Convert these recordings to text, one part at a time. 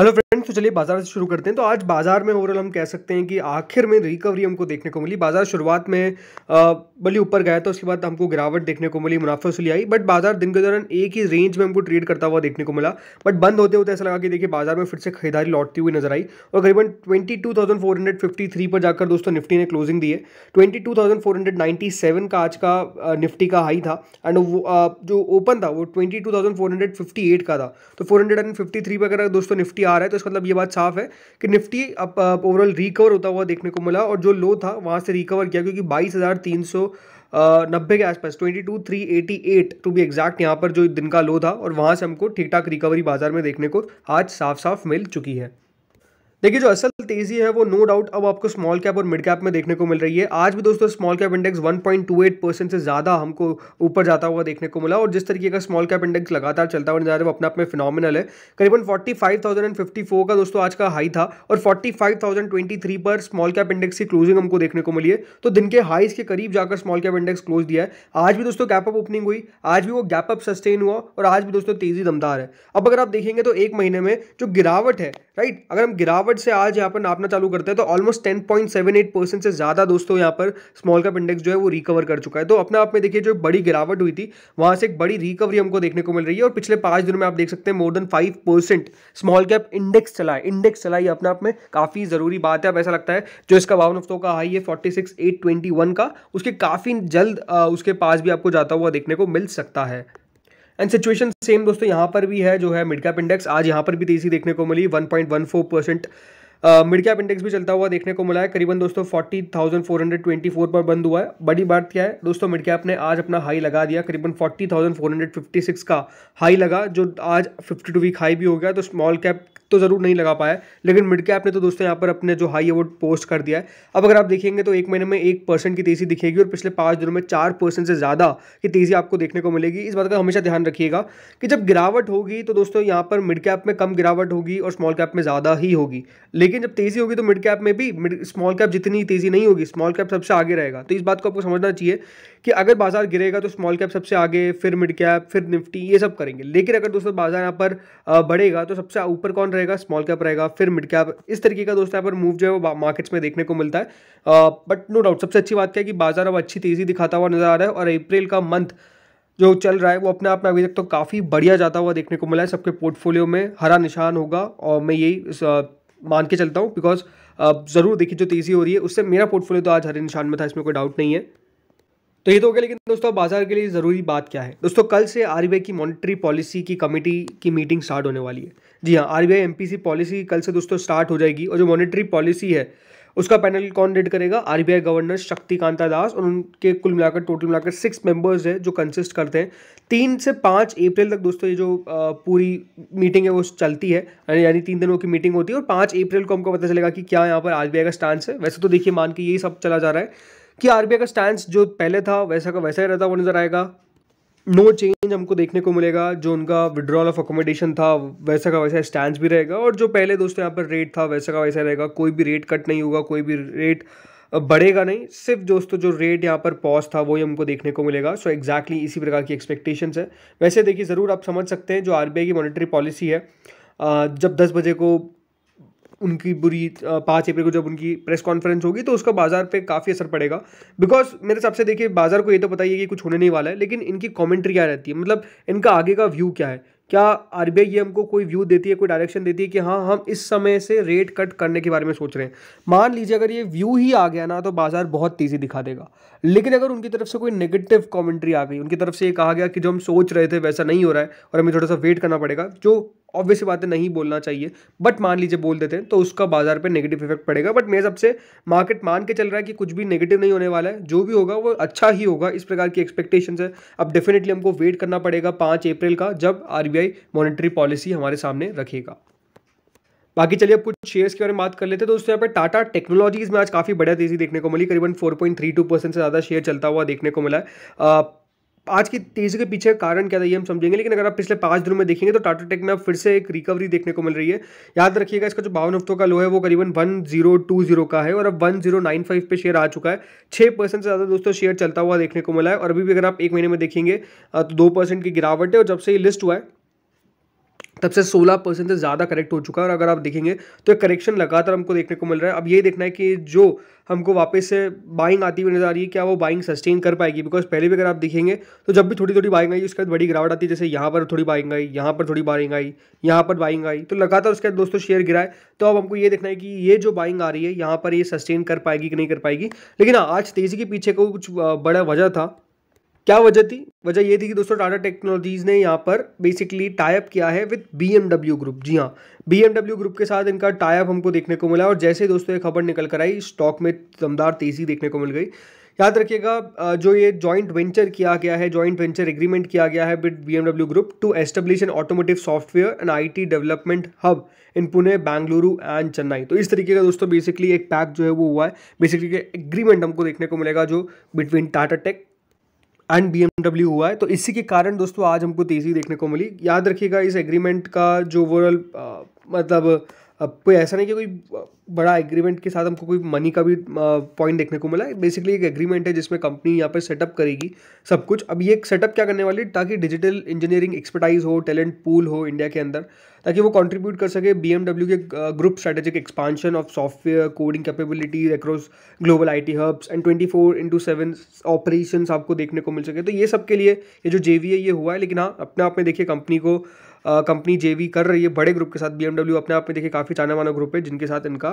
Hello तो चलिए बाजार से शुरू करते हैं तो आज बाजार में ओवरऑल हम कह सकते हैं कि आखिर में रिकवरी हमको देखने को मिली बाजार शुरुआत में बली ऊपर गया तो उसके बाद हमको गिरावट देखने को मिली मुनाफा सुली आई बट बाजार दिन के दौरान एक ही रेंज में हमको ट्रेड करता हुआ देखने को मिला बट बंद होते होते ऐसा लगा कि देखिए बाजार में फिर से खरीदारी लौटती हुई नजर आई और करीबन ट्वेंटी पर जाकर दोस्तों निफ्टी ने क्लोजिंग दी है ट्वेंटी का आज का निफ्टी का हाई था एंड वो जो ओपन था वो ट्वेंटी का था तो फोर पर अगर दोस्तों निफ्टी आ रहा है तो इसका मतलब मतलब ये बात साफ है कि निफ्टी अब ओवरऑल रिकवर होता हुआ देखने को मिला और जो लो था वहाँ से रिकवर किया क्योंकि बाईस हज़ार तीन सौ नब्बे के आसपास twenty two three eighty eight to be exact यहाँ पर जो दिन का लो था और वहाँ से हमको ठीक ठाक रिकवरी बाजार में देखने को आज साफ साफ मिल चुकी है देखिए जो असल तेजी है वो नो डाउट अब आपको स्मॉल कैप और मिड कैप में देखने को मिल रही है आज भी दोस्तों स्मॉल कैप इंडेक्स 1.28 परसेंट से ज़्यादा हमको ऊपर जाता हुआ देखने को मिला और जिस तरीके का स्मॉल कैप इंडेक्स लगातार चलता हुआ जा रहा है वो अपने आप में फिनोमिनल है करीबन 45,054 का दोस्तों आज का हाई था और फोर्टी पर स्मॉल कैप इंडेक्स की क्लोजिंग हमको देखने को मिली है तो दिन के हाइज के करीब जाकर स्मॉल कैप इंडेक्स क्लोज दिया है आज भी दोस्तों गैप अप ओपनिंग हुई आज भी वो गैप अप सस्टेन हुआ और आज भी दोस्तों तेजी दमदार है अब अगर आप देखेंगे तो एक महीने में जो गिरावट है राइट अगर हम गिरावट फटाफट से आज यहाँ पर नापना चालू करते हैं तो almost ten point seven eight percent से ज़्यादा दोस्तों यहाँ पर स्मॉल कैप इंडेक्स जो है वो रिकवर कर चुका है तो अपने आप में देखिए जो बड़ी गिरावट हुई थी वहाँ से एक बड़ी रिकवरी हमको देखने को मिल रही है और पिछले पाँच दिनों में आप देख सकते हैं more than five small cap index चला है इंडेक्स चला है अपने आप में काफ़ी ज़रूरी बात है अब ऐसा लगता है जो इसका बावन हफ्तों का हाई है फोर्टी का उसके काफ़ी जल्द उसके पास भी आपको जाता हुआ देखने को मिल सकता है एंड सिचुएशन सेम दोस्तों यहाँ पर भी है जो है मिड कैप इंडेक्स आज यहाँ पर भी तेजी देखने को मिली one point one four percent mid cap index भी चलता हुआ देखने को मिला है करीबन दोस्तों forty thousand four hundred twenty four पर बंद हुआ है बड़ी बात क्या है दोस्तों मिड कैप ने आज अपना हाई लगा दिया करीबन forty thousand four hundred fifty six का हाई लगा जो आज फिफ्टी टू वीक हाई भी हो गया तो स्मॉल कैप तो ज़रूर नहीं लगा पाया लेकिन मिड कैप ने तो दोस्तों यहाँ पर अपने जो हाई है वो पोस्ट कर दिया है अब अगर आप देखेंगे तो एक महीने में एक परसेंट की तेज़ी दिखेगी और पिछले पाँच दिनों में चार परसेंट से ज़्यादा की तेज़ी आपको देखने को मिलेगी इस बात का हमेशा ध्यान रखिएगा कि जब गिरावट होगी तो दोस्तों यहाँ पर मिड कैप में कम गिरावट होगी और स्मॉल कैप में ज़्यादा ही होगी लेकिन जब तेज़ी होगी तो मिड कैप में भी स्मॉल कैप जितनी तेज़ी नहीं होगी स्मॉल कैप सबसे आगे रहेगा तो इस बात को आपको समझना चाहिए कि अगर बाजार गिरेगा तो स्मॉल कैप सबसे आगे फिर मिड कैप फिर निफ्टी ये सब करेंगे लेकिन अगर दोस्तों बाजार यहाँ पर बढ़ेगा तो सबसे ऊपर कौन रहेगा स्मॉल कैप रहेगा फिर मिड कैप इस तरीके का दोस्तों यहाँ पर मूव जो है वो मार्केट्स में देखने को मिलता है बट नो डाउट सबसे अच्छी बात क्या है कि बाजार अब अच्छी तेज़ी दिखाता हुआ नज़र आ रहा है और अप्रैल का मंथ जो चल रहा है वो अपने आप में अभी तक तो काफ़ी बढ़िया जाता हुआ देखने को मिला है सबके पोर्टफोलियो में हरा निशान होगा और मैं यही मान के चलता हूँ बिकॉज ज़रूर देखिए जो तेज़ी हो रही है उससे मेरा पोर्टफोलियो तो आज हरे निशान में था इसमें कोई डाउट नहीं है तो ये तो हो गया लेकिन दोस्तों बाजार के लिए ज़रूरी बात क्या है दोस्तों कल से आरबीआई की मॉनिटरी पॉलिसी की कमेटी की मीटिंग स्टार्ट होने वाली है जी हाँ आर बी पॉलिसी कल से दोस्तों स्टार्ट हो जाएगी और जो मॉनिटरी पॉलिसी है उसका पैनल कौन रेड करेगा आर गवर्नर शक्तिकांता दास और उनके कुल मिलाकर टोटल मिलाकर सिक्स मेंबर्स है जो कंसिस्ट करते हैं तीन से पाँच अप्रैल तक दोस्तों ये जो पूरी मीटिंग है वो चलती है यानी तीन दिनों की मीटिंग होती है और पाँच अप्रैल को हमको पता चलेगा कि क्या यहाँ पर आर का स्टांस है वैसे तो देखिए मान के यही सब चला जा रहा है कि आर का स्टैंड जो पहले था वैसा का वैसा ही रहता वो नजर आएगा नो चेंज हमको देखने को मिलेगा जो उनका विड्रॉल ऑफ अकोमोडेशन था वैसा का वैसा स्टैंड भी रहेगा और जो पहले दोस्तों यहाँ पर रेट था वैसा का वैसा रहेगा कोई भी रेट कट नहीं होगा कोई भी रेट बढ़ेगा नहीं सिर्फ दोस्तों जो रेट यहाँ पर पॉज था वही हमको देखने को मिलेगा सो so एग्जैक्टली exactly इसी प्रकार की एक्सपेक्टेशंस है वैसे देखिए ज़रूर आप समझ सकते हैं जो आरबीआई की मॉनेटरी पॉलिसी है जब दस बजे को उनकी बुरी पाँच अप्रैल को जब उनकी प्रेस कॉन्फ्रेंस होगी तो उसका बाजार पे काफ़ी असर पड़ेगा बिकॉज मेरे हिसाब से देखिए बाजार को ये तो पता ही है कि कुछ होने नहीं वाला है लेकिन इनकी कॉमेंट्री क्या रहती है मतलब इनका आगे का व्यू क्या है क्या आरबीआई ये हमको कोई व्यू देती है कोई डायरेक्शन देती है कि हाँ हम इस समय से रेट कट करने के बारे में सोच रहे हैं मान लीजिए अगर ये व्यू ही आ गया ना तो बाजार बहुत तेज़ी दिखा देगा लेकिन अगर उनकी तरफ से कोई नेगेटिव कॉमेंट्री आ गई उनकी तरफ से ये कहा गया कि जो हम सोच रहे थे वैसा नहीं हो रहा है और हमें थोड़ा सा वेट करना पड़ेगा जो ऑब्वियस बात है नहीं बोलना चाहिए बट मान लीजिए बोल देते हैं तो उसका बाजार पे नेगेटिव इफेक्ट पड़ेगा बट मेरे सबसे मार्केट मान के चल रहा है कि कुछ भी नेगेटिव नहीं होने वाला है जो भी होगा वो अच्छा ही होगा इस प्रकार की एक्सपेक्टेशन है अब डेफिनेटली हमको वेट करना पड़ेगा पाँच अप्रैल का जब आर आरबीआई मॉनेटरी पॉलिसी हमारे सामने रखेगा बाकी चलिए अब कुछ शेयर्स के बारे में बात कर लेते हैं दोस्तों यहाँ पर टाटा टेक्नोलॉजीज में आज काफ़ी बढ़िया तेज़ी देखने को मिली करीबन 4.32 परसेंट से ज़्यादा शेयर चलता हुआ देखने को मिला है आज की तेजी के पीछे कारण क्या था ये हम समझेंगे लेकिन अगर आप पिछले पांच दिनों में देखेंगे तो टाटा टेक में अब फिर से एक रिकवरी देखने को मिल रही है याद रखिएगा इसका जो बावन हफ्तों का लो है वो करीबन वन जीरो टू जीरो का है और अब वन जीरो नाइन फाइव पे शेयर आ चुका है छह परसेंट से ज़्यादा दोस्तों शेयर चलता हुआ देखने को मिला है और अभी भी अगर आप एक महीने में देखेंगे तो दो की गिरावट है और जब से ये लिस्ट हुआ है तब से 16 परसेंट से ज़्यादा करेक्ट हो चुका है और अगर आप देखेंगे तो एक करेक्शन लगातार हमको देखने को मिल रहा है अब ये देखना है कि जो हमको वापस से बाइंग आती हुई नज़र आ रही है क्या वो बाइंग सस्टेन कर पाएगी बिकॉज पहले भी अगर आप देखेंगे तो जब भी थोड़ी थोड़ी बाइंग आई उसके बाद बड़ी गिरावट आती है जैसे यहाँ पर थोड़ी बाइंग आई यहाँ पर थोड़ी बाइंग आई यहाँ पर बाइंग आई तो लगातार उसके बाद दोस्तों शेयर गिराए तो अब हमको ये देखना है कि ये जो बाइंग आ रही है यहाँ पर ये सस्टेन कर पाएगी कि नहीं कर पाएगी लेकिन हाँ, आज तेज़ी के पीछे का कुछ बड़ा वजह था क्या वजह थी वजह ये थी कि दोस्तों टाटा टेक्नोलॉजीज़ ने यहाँ पर बेसिकली टाइप किया है विथ बी ग्रुप जी हाँ बी ग्रुप के साथ इनका टाइप हमको देखने को मिला और जैसे दोस्तों ये खबर निकल कर आई स्टॉक में दमदार तेज़ी देखने को मिल गई याद रखिएगा जो ये जॉइंट वेंचर किया गया है जॉइंट वेंचर एग्रीमेंट किया गया है with B group to establish an automotive software and IT development hub in Pune Bengaluru and Chennai तो इस तरीके का दोस्तों बेसिकली एक पैक जो है वो हुआ है बेसिकली एग्रीमेंट हमको देखने को मिलेगा जो between Tata tech and B हुआ है तो इसी के कारण दोस्तों आज हमको तेज़ी देखने को मिली याद रखिएगा इस एग्रीमेंट का जो ओवरऑल मतलब अब कोई ऐसा नहीं कि कोई बड़ा एग्रीमेंट के साथ हमको कोई मनी का भी पॉइंट देखने को मिला है बेसिकली एक एग्रीमेंट है जिसमें कंपनी यहाँ पर सेटअप करेगी सब कुछ अब ये सेटअप क्या करने वाली ताकि डिजिटल इंजीनियरिंग एक्सपर्टाइज हो टैलेंट पूल हो इंडिया के अंदर ताकि वो कंट्रीब्यूट कर सके बी के group strategic expansion of software coding capabilities across global I T hubs and twenty four into seven operation आपको देखने को मिल सके तो ये सब के लिए ये जो जे है ये हुआ है लेकिन हाँ अपने आप में देखिए कंपनी को कंपनी uh, जे कर रही है बड़े ग्रुप के साथ बी अपने आप में देखिए काफ़ी चाना माना ग्रुप है जिनके साथ इनका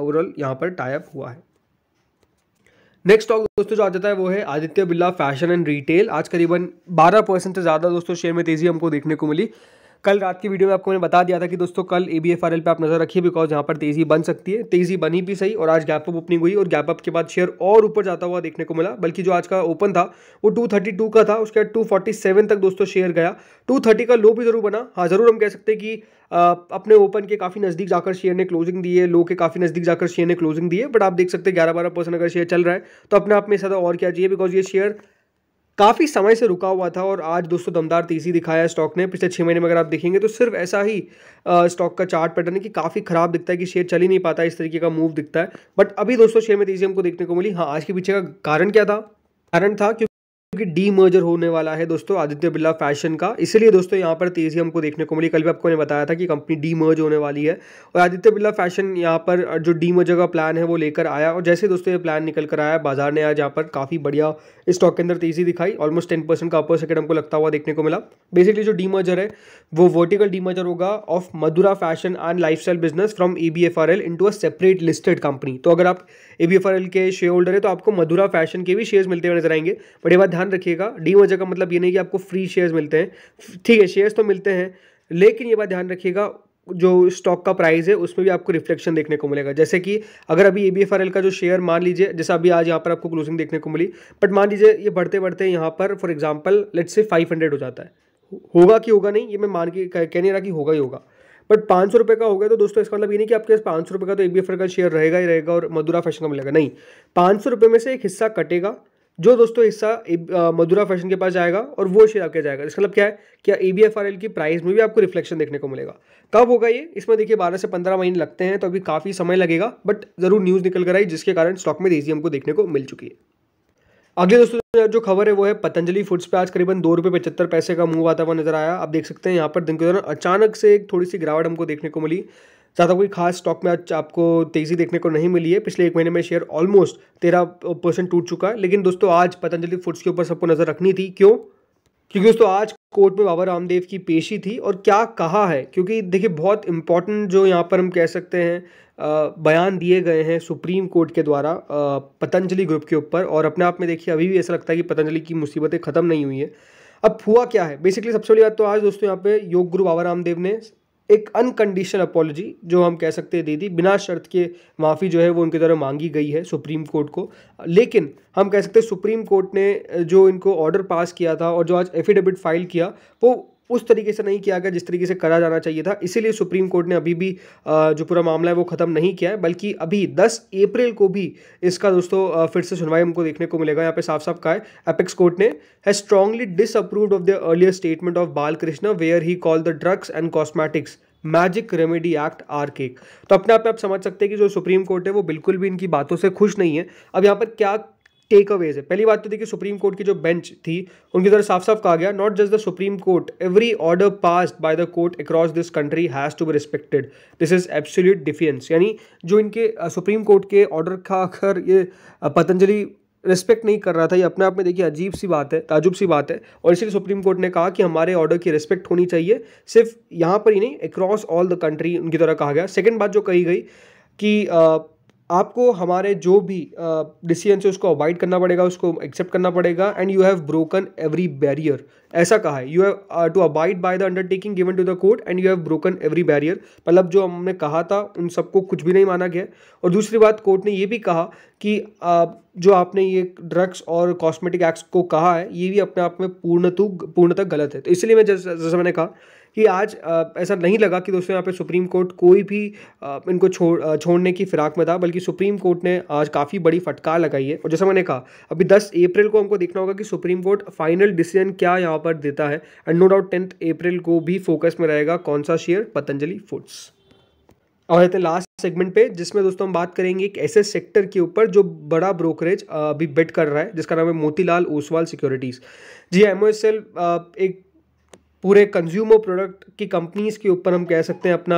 ओवरऑल uh, यहाँ पर टाइप हुआ है नेक्स्ट स्टॉक दोस्तों जो आ जाता है वो है Aditya Birla fashion and retail आज करीबन 12 परसेंट से ज़्यादा दोस्तों शेयर में तेज़ी हमको देखने को मिली कल रात की वीडियो में आपको मैंने बता दिया था कि दोस्तों कल A B F R L पर आप नजर रखिए बिकॉज यहाँ पर तेजी बन सकती है तेजी बनी भी सही और आज गैप अप ओपनिंग हुई और गैप अप के बाद शेयर और ऊपर जाता हुआ देखने को मिला बल्कि जो आज का ओपन था वो टू थर्टी टू का था उसके बाद टू फोर्टी सेवन तक दोस्तों शेयर गया टू थर्टी का लो भी जरूर बना हाँ जरूर हम कह सकते हैं कि आ, अपने ओपन के काफ़ी नज़दीक जाकर शेयर ने क्लोजिंग दी है लो के काफ़ी नज़दीक जाकर शेयर ने क्लोजिंग दी है बट आप देख सकते हैं ग्यारह बारह परसेंट अगर शेयर चल रहा है तो अपने आप में ज़्यादा और क्या चाहिए बिकॉज ये शेयर काफ़ी समय से रुका हुआ था और आज दोस्तों दमदार तेज़ी दिखाया स्टॉक ने पिछले छः महीने में अगर आप देखेंगे तो सिर्फ ऐसा ही स्टॉक का चार्ट पैटर्न है कि काफ़ी ख़राब दिखता है कि शेयर चल ही नहीं पाता इस तरीके का मूव दिखता है बट अभी दोस्तों शेयर में तेज़ी हमको देखने को मिली हाँ आज के पीछे का कारण क्या था कारण था क्योंकि क्योंकि डी मर्जर होने वाला है दोस्तों आदित्य बिरला फैशन का इसलिए दोस्तों यहाँ पर तेजी हमको देखने को मिली कल भी आपको ने बताया था कि कंपनी डी मर्ज होने वाली है और आदित्य बिरला फैशन यहाँ पर जो डी मर्जर का प्लान है वो लेकर आया और जैसे दोस्तों ये प्लान निकल कर आया बाजार ने आज यहाँ पर काफ़ी बढ़िया स्टॉक के अंदर तेजी दिखाई ऑलमोस्ट टेन परसेंट का अपर सेकेंड हमको लगता हुआ देखने को मिला बेसिकली जो डी मर्जर है वो वर्टिकल डी मर्जर होगा of Madura fashion and life business from A B F R L into a separate listed company तो अगर आप A B F R L के शेयर होल्डर है तो आपको मधुरा फैशन के भी शेयर मिलते हुए नजर आएंगे बट ये बात ध्यान ध्यान रखिएगा डी डीमर्जर का मतलब ये नहीं कि आपको फ्री शेयर्स मिलते हैं ठीक है शेयर्स तो मिलते हैं लेकिन ये बात ध्यान रखिएगा जो स्टॉक का प्राइस है उसमें भी आपको रिफ्लेक्शन देखने को मिलेगा जैसे कि अगर अभी A B F R L का जो शेयर मान लीजिए जैसे अभी आज यहाँ पर आपको क्लोजिंग देखने को मिली बट मान लीजिए ये बढ़ते बढ़ते यहाँ पर for example let's say five hundred हो जाता है होगा कि होगा नहीं ये मैं मान के कह नहीं रहा कि होगा ही होगा बट पाँच सौ रुपये का हो गया तो दोस्तों इसका मतलब ये नहीं कि आपके पास पाँच सौ रुपये का तो ए बी एफ आर का शेयर रहेगा ही रहेगा और मदुरा फैशन का मिलेगा नहीं पाँच सौ रुपये में से एक हिस्सा कटेगा जो दोस्तों हिस्सा मधुरा फैशन के पास जाएगा और वो शेयर आपके जाएगा इसका मतलब क्या है क्या A B F R L की प्राइस में भी आपको रिफ्लेक्शन देखने को मिलेगा कब होगा ये इसमें देखिए बारह से पंद्रह महीने लगते हैं तो अभी काफ़ी समय लगेगा बट ज़रूर न्यूज़ निकल कर आई जिसके कारण स्टॉक में तेजी हमको देखने को मिल चुकी है अगले दोस्तों जो खबर है वो है पतंजलि फूड्स पे आज करीबन दो रुपये पचहत्तर पैसे का मूव आता हुआ नजर आया आप देख सकते हैं यहाँ पर दिन के दौरान अचानक से एक थोड़ी सी गिरावट हमको देखने को मिली ज़्यादा कोई खास स्टॉक में आज आपको तेज़ी देखने को नहीं मिली है पिछले एक महीने में शेयर ऑलमोस्ट तेरह परसेंट टूट चुका है लेकिन दोस्तों आज पतंजलि फूड्स के ऊपर सबको नज़र रखनी थी क्यों क्योंकि दोस्तों आज कोर्ट में बाबा रामदेव की पेशी थी और क्या कहा है क्योंकि देखिए बहुत इंपॉर्टेंट जो यहाँ पर हम कह सकते हैं बयान दिए गए हैं सुप्रीम कोर्ट के द्वारा पतंजलि ग्रुप के ऊपर और अपने आप में देखिए अभी भी ऐसा लगता है कि पतंजलि की मुसीबतें ख़त्म नहीं हुई है अब हुआ क्या है बेसिकली सबसे बड़ी बात तो आज दोस्तों यहाँ पे योग गुरु बाबा रामदेव ने एक अनकंडीशन अपॉलोजी जो हम कह सकते हैं दे दी बिना शर्त के माफ़ी जो है वो उनकी तरह मांगी गई है सुप्रीम कोर्ट को लेकिन हम कह सकते हैं सुप्रीम कोर्ट ने जो इनको ऑर्डर पास किया था और जो आज एफिडेविट फाइल किया वो उस तरीके से नहीं किया गया जिस तरीके से करा जाना चाहिए था इसीलिए सुप्रीम कोर्ट ने अभी भी जो पूरा मामला है वो ख़त्म नहीं किया है बल्कि अभी 10 अप्रैल को भी इसका दोस्तों फिर से सुनवाई हमको देखने को मिलेगा यहाँ पे साफ साफ कहा है एपेक्स कोर्ट ने है strongly disapproved of the earlier statement of Bal Krishna where he call the drugs and cosmetics magic remedy act are केक तो अपने आप में आप समझ सकते हैं कि जो सुप्रीम कोर्ट है वो बिल्कुल भी इनकी बातों से खुश नहीं है अब यहाँ पर क्या टेक अवेज है पहली बात तो देखिए सुप्रीम कोर्ट की जो बेंच थी उनकी द्वारा साफ साफ कहा गया not just the supreme court every order passed by the court across this country has to be respected this is absolute defiance यानी जो इनके सुप्रीम कोर्ट के ऑर्डर का अगर ये पतंजलि रिस्पेक्ट नहीं कर रहा था ये अपने आप में देखिए अजीब सी बात है ताजुब सी बात है और इसीलिए सुप्रीम कोर्ट ने कहा कि हमारे ऑर्डर की रिस्पेक्ट होनी चाहिए सिर्फ यहाँ पर ही नहीं अक्रॉस ऑल द कंट्री उनकी तरह कहा गया सेकेंड बात जो कही गई कि आपको हमारे जो भी डिसीजन से उसको अवॉइड करना पड़ेगा उसको एक्सेप्ट करना पड़ेगा and you have broken every barrier ऐसा कहा है you have to avoid by the undertaking given to the court and you have broken every barrier मतलब जो हमने कहा था उन सबको कुछ भी नहीं माना गया और दूसरी बात कोर्ट ने ये भी कहा कि uh, जो आपने ये ड्रग्स और कॉस्मेटिक एक्ट्स को कहा है ये भी अपने आप में पूर्णतु पूर्णतः गलत है तो इसलिए मैं जैसे जैसे मैंने कहा कि आज ऐसा नहीं लगा कि दोस्तों यहाँ पे सुप्रीम कोर्ट कोई भी इनको छोड़ छोड़ने की फिराक में था बल्कि सुप्रीम कोर्ट ने आज काफ़ी बड़ी फटकार लगाई है और जैसा मैंने कहा अभी दस अप्रैल को हमको देखना होगा कि सुप्रीम कोर्ट फाइनल डिसीजन क्या यहाँ पर देता है and no doubt tenth April को भी फोकस में रहेगा कौन सा शेयर पतंजलि फूड्स और रहते हैं लास्ट सेगमेंट पे जिसमें दोस्तों हम बात करेंगे एक ऐसे सेक्टर के ऊपर जो बड़ा ब्रोकरेज अभी बेट कर रहा है जिसका नाम है Motilal Oswal securities G M एक पूरे कंज्यूमर प्रोडक्ट की कंपनीज़ के ऊपर हम कह सकते हैं अपना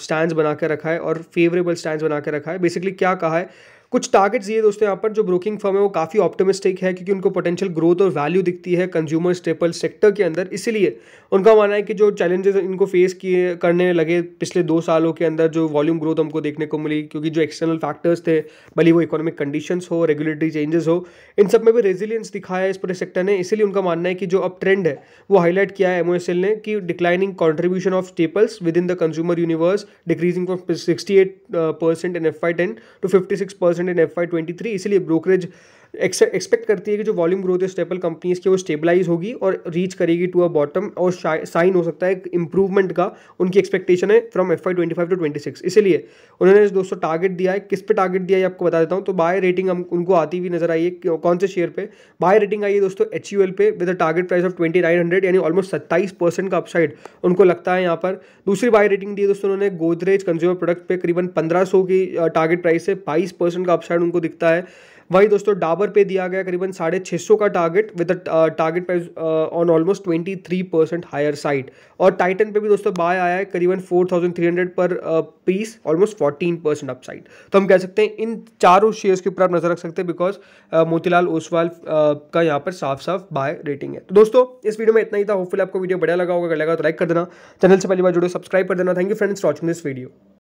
स्टैंड बना के रखा है और फेवरेबल स्टैंड बना के रखा है बेसिकली क्या कहा है कुछ टारगेट्स ये दोस्तों यहाँ पर जो ब्रोकिंग फर्म है वो काफ़ी ऑप्टोमिस्टिक है क्योंकि उनको पोटेंशियल ग्रोथ और वैल्यू दिखती है कंज्यूमर स्टेपल सेक्टर के अंदर इसीलिए उनका मानना है कि जो चैलेंजेस इनको फेस किए करने लगे पिछले दो सालों के अंदर जो वॉल्यूम ग्रोथ हमको देखने को मिली क्योंकि जो एक्सटर्नल फैक्टर्स थे भले वो इकोनॉमिक कंडीशन हो रेगुलेटरी चेंजेस हो इन सब में भी रेजिलियंस दिखाया है इस पूरे सेक्टर ने इसीलिए उनका मानना है कि जो अब ट्रेंड है वो हाईलाइट किया है एम ने कि declining contribution of staples within the consumer universe decreasing from sixty eight percent in F Y ten to fifty six percent percent in F Y twenty three इसलिए ब्रोकरेज एक्सपेक्ट करती है कि जो वॉल्यूम ग्रोथ है staple companies की वो stabilise होगी और रीच करेगी टू अ बॉटम और साइन हो सकता है इंप्रूवमेंट का उनकी एक्सपेक्टेशन है from F Y twenty five to twenty six इसीलिए उन्होंने दोस्तों टारगेट दिया है किस पे टारगेट दिया है आपको बता देता हूँ तो बाय रेटिंग हम उनको आती हुई नजर आई है कौन से शेयर पे बाय रेटिंग आई है दोस्तों एच यू एल पे with target price of twenty nine hundred यानी ऑलमोस्ट सत्ताईस परसेंट का अपसाइड उनको लगता है यहाँ पर दूसरी बाय रेटिंग दी है दोस्तों उन्होंने गोदरेज कंज्यूमर प्रोडक्ट पे करीबन पंद्रह सौ की टारगेट प्राइस से बाईस परसेंट का अपसाइड उनको दिखता है वही दोस्तों डाबर पे दिया गया करीबन साढ़े छः सौ का target with target price on almost twenty three percent higher side और टाइटन पे भी दोस्तों बाय आया है करीबन फोर थाउजेंड थ्री हंड्रेड पर पीस almost fourteen percent upside तो हम कह सकते हैं इन चारों शेयर्स के ऊपर आप नजर रख सकते हैं because uh, Motilal Oswal uh, का यहाँ पर साफ साफ बाय रेटिंग है तो दोस्तों इस वीडियो में इतना ही था होपफुल आपको वीडियो बढ़िया लगा होगा लगा तो लाइक कर देना चैनल से पहली बार जुड़े सब्सक्राइब कर देना thank you friends watching this video